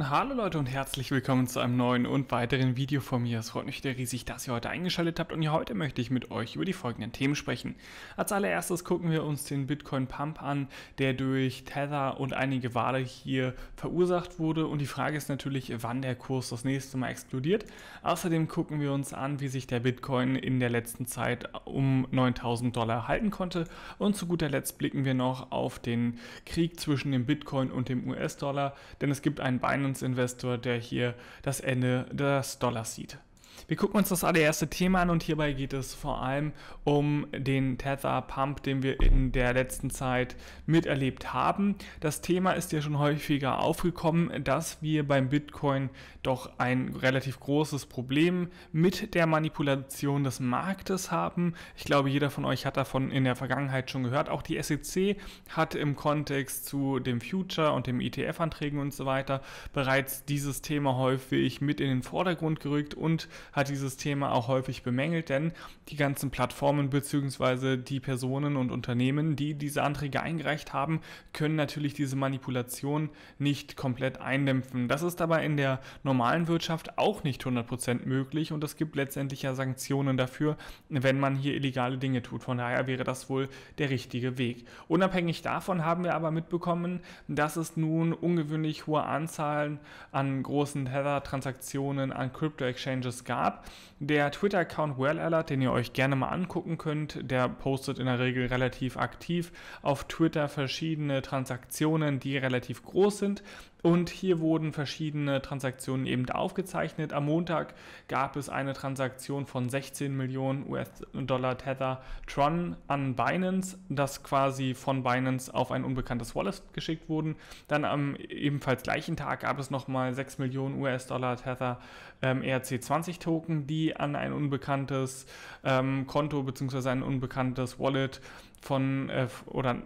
Hallo Leute und herzlich willkommen zu einem neuen und weiteren Video von mir. Es freut mich wieder riesig, dass ihr heute eingeschaltet habt und hier heute möchte ich mit euch über die folgenden Themen sprechen. Als allererstes gucken wir uns den Bitcoin Pump an, der durch Tether und einige Wale hier verursacht wurde und die Frage ist natürlich, wann der Kurs das nächste Mal explodiert. Außerdem gucken wir uns an, wie sich der Bitcoin in der letzten Zeit um 9000 Dollar halten konnte und zu guter Letzt blicken wir noch auf den Krieg zwischen dem Bitcoin und dem US-Dollar, denn es gibt einen Binance Finance-Investor, der hier das Ende des Dollars sieht. Wir gucken uns das allererste Thema an und hierbei geht es vor allem um den Tether Pump, den wir in der letzten Zeit miterlebt haben. Das Thema ist ja schon häufiger aufgekommen, dass wir beim Bitcoin doch ein relativ großes Problem mit der Manipulation des Marktes haben. Ich glaube, jeder von euch hat davon in der Vergangenheit schon gehört. Auch die SEC hat im Kontext zu dem Future und dem ETF-Anträgen und so weiter bereits dieses Thema häufig mit in den Vordergrund gerückt und hat dieses Thema auch häufig bemängelt, denn die ganzen Plattformen bzw. die Personen und Unternehmen, die diese Anträge eingereicht haben, können natürlich diese Manipulation nicht komplett eindämpfen. Das ist aber in der normalen Wirtschaft auch nicht 100% möglich und es gibt letztendlich ja Sanktionen dafür, wenn man hier illegale Dinge tut. Von daher wäre das wohl der richtige Weg. Unabhängig davon haben wir aber mitbekommen, dass es nun ungewöhnlich hohe Anzahlen an großen Tether-Transaktionen an Crypto-Exchanges gab ab. Der Twitter-Account WellAlert, den ihr euch gerne mal angucken könnt, der postet in der Regel relativ aktiv auf Twitter verschiedene Transaktionen, die relativ groß sind. Und hier wurden verschiedene Transaktionen eben aufgezeichnet. Am Montag gab es eine Transaktion von 16 Millionen US-Dollar Tether Tron an Binance, das quasi von Binance auf ein unbekanntes Wallet geschickt wurden. Dann am ebenfalls gleichen Tag gab es nochmal 6 Millionen US-Dollar Tether ähm, ERC20 Token, die an ein unbekanntes ähm, Konto bzw. ein unbekanntes Wallet von äh, oder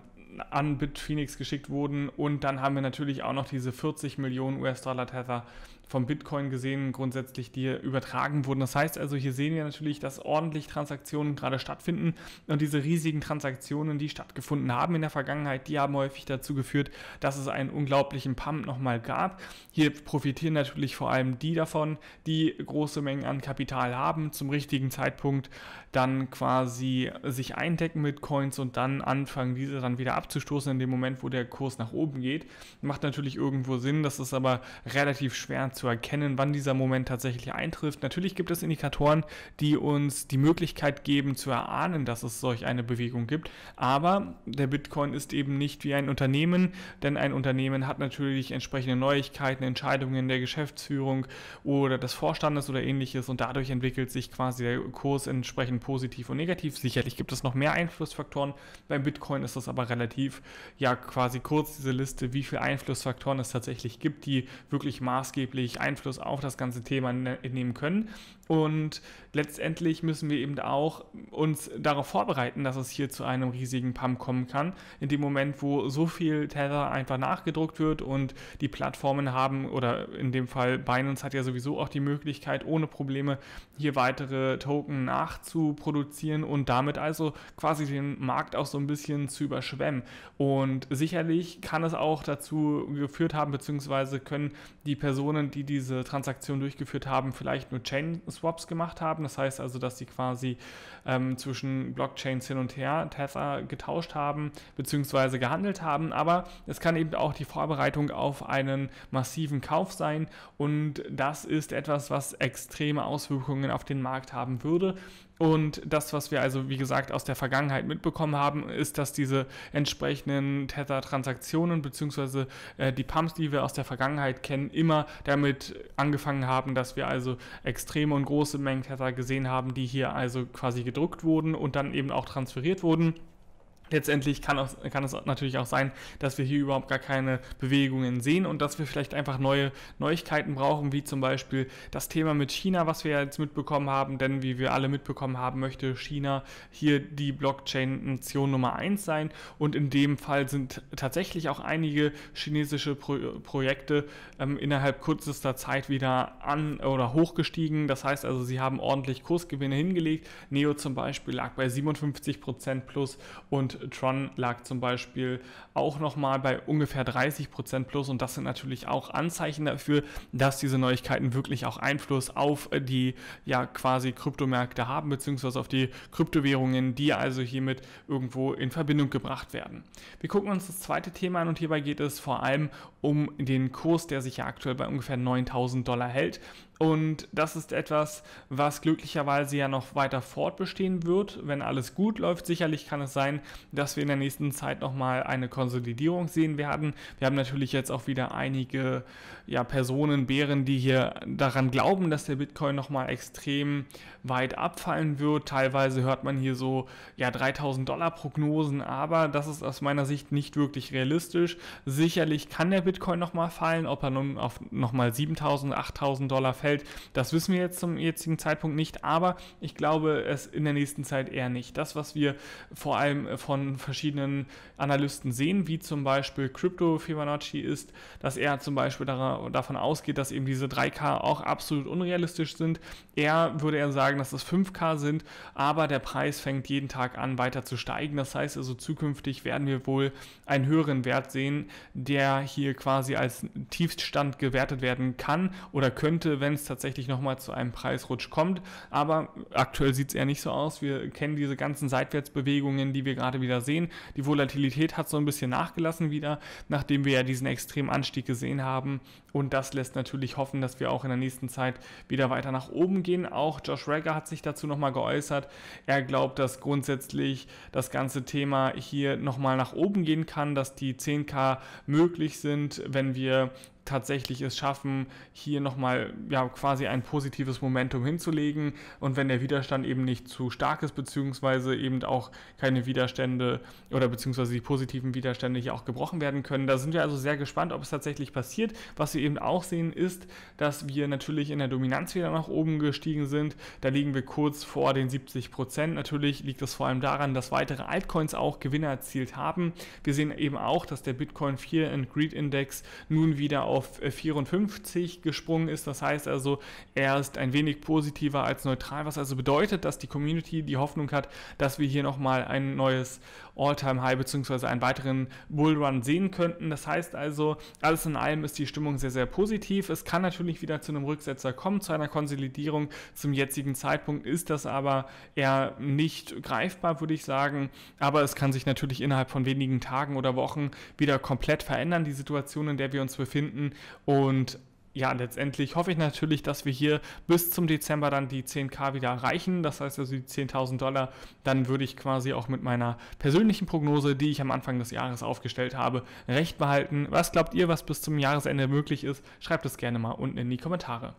an Bitphoenix geschickt wurden. Und dann haben wir natürlich auch noch diese 40 Millionen US-Dollar Tether vom Bitcoin gesehen grundsätzlich, die übertragen wurden. Das heißt also, hier sehen wir natürlich, dass ordentlich Transaktionen gerade stattfinden und diese riesigen Transaktionen, die stattgefunden haben in der Vergangenheit, die haben häufig dazu geführt, dass es einen unglaublichen Pump nochmal gab. Hier profitieren natürlich vor allem die davon, die große Mengen an Kapital haben, zum richtigen Zeitpunkt dann quasi sich eindecken mit Coins und dann anfangen, diese dann wieder abzustoßen in dem Moment, wo der Kurs nach oben geht. Macht natürlich irgendwo Sinn, das ist aber relativ schwer zu zu erkennen, wann dieser Moment tatsächlich eintrifft. Natürlich gibt es Indikatoren, die uns die Möglichkeit geben zu erahnen, dass es solch eine Bewegung gibt. Aber der Bitcoin ist eben nicht wie ein Unternehmen, denn ein Unternehmen hat natürlich entsprechende Neuigkeiten, Entscheidungen der Geschäftsführung oder des Vorstandes oder ähnliches und dadurch entwickelt sich quasi der Kurs entsprechend positiv und negativ. Sicherlich gibt es noch mehr Einflussfaktoren. Beim Bitcoin ist das aber relativ, ja, quasi kurz diese Liste, wie viele Einflussfaktoren es tatsächlich gibt, die wirklich maßgeblich wirklich Einfluss auf das ganze Thema ne, nehmen können. Und letztendlich müssen wir eben auch uns darauf vorbereiten, dass es hier zu einem riesigen Pump kommen kann. In dem Moment, wo so viel Tether einfach nachgedruckt wird und die Plattformen haben oder in dem Fall Binance hat ja sowieso auch die Möglichkeit, ohne Probleme hier weitere Token nachzuproduzieren und damit also quasi den Markt auch so ein bisschen zu überschwemmen. Und sicherlich kann es auch dazu geführt haben, beziehungsweise können die Personen die diese Transaktion durchgeführt haben, vielleicht nur Chain-Swaps gemacht haben. Das heißt also, dass sie quasi ähm, zwischen Blockchains hin und her Tether getauscht haben bzw. gehandelt haben. Aber es kann eben auch die Vorbereitung auf einen massiven Kauf sein. Und das ist etwas, was extreme Auswirkungen auf den Markt haben würde. Und das, was wir also, wie gesagt, aus der Vergangenheit mitbekommen haben, ist, dass diese entsprechenden Tether-Transaktionen bzw. Äh, die Pumps, die wir aus der Vergangenheit kennen, immer damit angefangen haben, dass wir also extreme und große Mengen Tether gesehen haben, die hier also quasi gedruckt wurden und dann eben auch transferiert wurden. Letztendlich kann, auch, kann, es natürlich auch sein, dass wir hier überhaupt gar keine Bewegungen sehen und dass wir vielleicht einfach neue Neuigkeiten brauchen, wie zum Beispiel das Thema mit China, was wir jetzt mitbekommen haben. Denn wie wir alle mitbekommen haben, möchte China hier die Blockchain-Nation Nummer 1 sein. Und in dem Fall sind tatsächlich auch einige chinesische Pro Projekte ähm, innerhalb kürzester Zeit wieder an oder hochgestiegen. Das heißt also, sie haben ordentlich Kursgewinne hingelegt. Neo zum Beispiel lag bei 57% plus und Tron lag zum Beispiel auch nochmal bei ungefähr 30% plus und das sind natürlich auch Anzeichen dafür, dass diese Neuigkeiten wirklich auch Einfluss auf die ja quasi Kryptomärkte haben, beziehungsweise auf die Kryptowährungen, die also hiermit irgendwo in Verbindung gebracht werden. Wir gucken uns das zweite Thema an und hierbei geht es vor allem um den Kurs, der sich ja aktuell bei ungefähr 9000 Dollar hält. Und das ist etwas, was glücklicherweise ja noch weiter fortbestehen wird, wenn alles gut läuft. Sicherlich kann es sein, dass wir in der nächsten Zeit nochmal eine Konsolidierung sehen werden. Wir haben natürlich jetzt auch wieder einige ja, Personen, Bären, die hier daran glauben, dass der Bitcoin nochmal extrem weit abfallen wird. Teilweise hört man hier so ja, 3000 Dollar Prognosen, aber das ist aus meiner Sicht nicht wirklich realistisch. Sicherlich kann der Bitcoin nochmal fallen, ob er nun auf nochmal 7000, 8000 Dollar fällt, das wissen wir jetzt zum jetzigen Zeitpunkt nicht, aber ich glaube es in der nächsten Zeit eher nicht. Das, was wir vor allem von von verschiedenen Analysten sehen, wie zum Beispiel Crypto Fibonacci ist, dass er zum Beispiel davon ausgeht, dass eben diese 3K auch absolut unrealistisch sind. Er würde er sagen, dass es das 5K sind, aber der Preis fängt jeden Tag an weiter zu steigen. Das heißt also zukünftig werden wir wohl einen höheren Wert sehen, der hier quasi als Tiefstand gewertet werden kann oder könnte, wenn es tatsächlich nochmal zu einem Preisrutsch kommt. Aber aktuell sieht es eher nicht so aus. Wir kennen diese ganzen Seitwärtsbewegungen, die wir gerade wieder häufiger sehen. Die Volatilität hat so ein bisschen nachgelassen wieder, nachdem wir ja diesen extremen Anstieg gesehen haben. Und das lässt natürlich hoffen, dass wir auch in der nächsten Zeit wieder weiter nach oben gehen. Auch Josh Rager hat sich dazu nochmal geäußert. Er glaubt, dass grundsätzlich das ganze Thema hier nochmal nach oben gehen kann, dass die 10k möglich sind, wenn wir tatsächlich es schaffen, hier nochmal ja, quasi ein positives Momentum hinzulegen und wenn der Widerstand eben nicht zu stark ist, beziehungsweise eben auch keine Widerstände oder beziehungsweise die positiven Widerstände hier auch gebrochen werden können. Da sind wir also sehr gespannt, ob es tatsächlich passiert. Was wir eben auch sehen ist, dass wir natürlich in der Dominanz wieder nach oben gestiegen sind. Da liegen wir kurz vor den 70 Prozent. Natürlich liegt das vor allem daran, dass weitere Altcoins auch Gewinne erzielt haben. Wir sehen eben auch, dass der Bitcoin 4 and Greed Index nun wieder auf auf 54 äh, gesprungen ist. Das heißt also, er ist ein wenig positiver als neutral, was also bedeutet, dass die Community die Hoffnung hat, dass wir hier nochmal ein neues All-Time-High bzw. einen weiteren Bullrun sehen könnten. Das heißt also, alles in allem ist die Stimmung sehr, sehr positiv. Es kann natürlich wieder zu einem Rücksetzer kommen, zu einer Konsolidierung. Zum jetzigen Zeitpunkt ist das aber eher nicht greifbar, würde ich sagen. Aber es kann sich natürlich innerhalb von wenigen Tagen oder Wochen wieder komplett verändern, die Situation, in der wir uns befinden finden. Und ja, letztendlich hoffe ich natürlich, dass wir hier bis zum Dezember dann die 10k wieder erreichen. Das heißt also die 10.000 Dollar. Dann würde ich quasi auch mit meiner persönlichen Prognose, die ich am Anfang des Jahres aufgestellt habe, recht behalten. Was glaubt ihr, was bis zum Jahresende möglich ist? Schreibt es gerne mal unten in die Kommentare.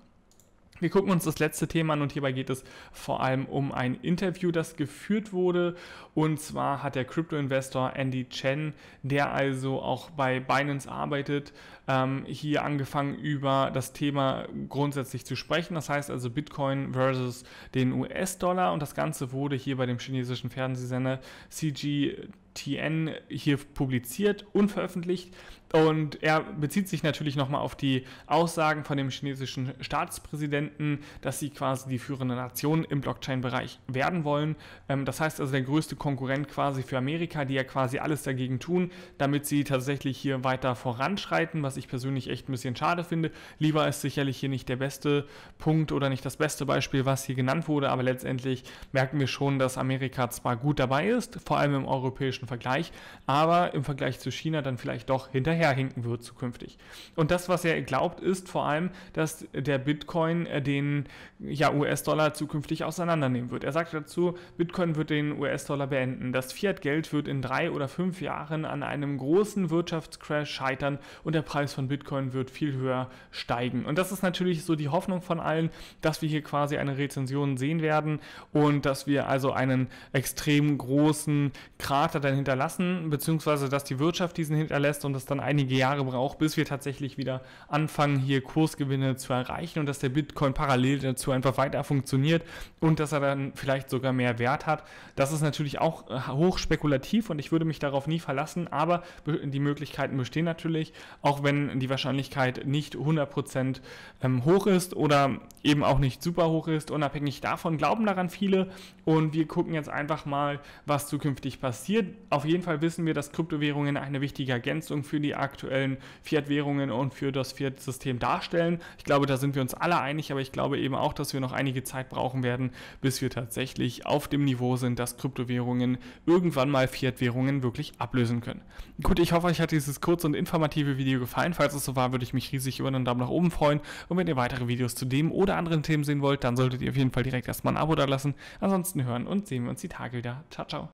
Wir gucken uns das letzte Thema an und hierbei geht es vor allem um ein Interview, das geführt wurde. Und zwar hat der Crypto-Investor Andy Chen, der also auch bei Binance arbeitet, ähm, hier angefangen über das Thema grundsätzlich zu sprechen. Das heißt also Bitcoin versus den US-Dollar und das Ganze wurde hier bei dem chinesischen Fernsehsender CG TN hier publiziert und veröffentlicht. Und er bezieht sich natürlich nochmal auf die Aussagen von dem chinesischen Staatspräsidenten, dass sie quasi die führende Nation im Blockchain-Bereich werden wollen. Ähm, das heißt also der größte Konkurrent quasi für Amerika, die ja quasi alles dagegen tun, damit sie tatsächlich hier weiter voranschreiten, was was ich persönlich echt ein bisschen schade finde. Lieber ist sicherlich hier nicht der beste Punkt oder nicht das beste Beispiel, was hier genannt wurde, aber letztendlich merken wir schon, dass Amerika zwar gut dabei ist, vor allem im europäischen Vergleich, aber im Vergleich zu China dann vielleicht doch hinterherhinken wird zukünftig. Und das, was er glaubt, ist vor allem, dass der Bitcoin äh, den ja, US-Dollar zukünftig auseinandernehmen wird. Er sagt dazu, Bitcoin wird den US-Dollar beenden. Das Fiat-Geld wird in drei oder fünf Jahren an einem großen Wirtschaftscrash scheitern und der Preis Preis von Bitcoin wird viel höher steigen. Und das ist natürlich so die Hoffnung von allen, dass wir hier quasi eine Rezension sehen werden und dass wir also einen extrem großen Krater dann hinterlassen, beziehungsweise dass die Wirtschaft diesen hinterlässt und das dann einige Jahre braucht, bis wir tatsächlich wieder anfangen, hier Kursgewinne zu erreichen und dass der Bitcoin parallel dazu einfach weiter funktioniert und dass er dann vielleicht sogar mehr Wert hat. Das ist natürlich auch äh, hochspekulativ und ich würde mich darauf nie verlassen, aber die Möglichkeiten bestehen natürlich, auch wenn wenn die Wahrscheinlichkeit nicht 100% ähm, hoch ist oder eben auch nicht super hoch ist. Unabhängig davon glauben daran viele und wir gucken jetzt einfach mal, was zukünftig passiert. Auf jeden Fall wissen wir, dass Kryptowährungen eine wichtige Ergänzung für die aktuellen Fiat-Währungen und für das Fiat-System darstellen. Ich glaube, da sind wir uns alle einig, aber ich glaube eben auch, dass wir noch einige Zeit brauchen werden, bis wir tatsächlich auf dem Niveau sind, dass Kryptowährungen irgendwann mal Fiat-Währungen wirklich ablösen können. Gut, ich hoffe, euch hat dieses kurze und informative Video gefallen gefallen. Falls es so war, würde ich mich riesig über einen Daumen nach oben freuen. Und wenn ihr weitere Videos zu dem oder anderen Themen sehen wollt, dann solltet ihr auf jeden Fall direkt erstmal ein Abo da lassen. Ansonsten hören und sehen wir uns die Tage wieder. Ciao, ciao.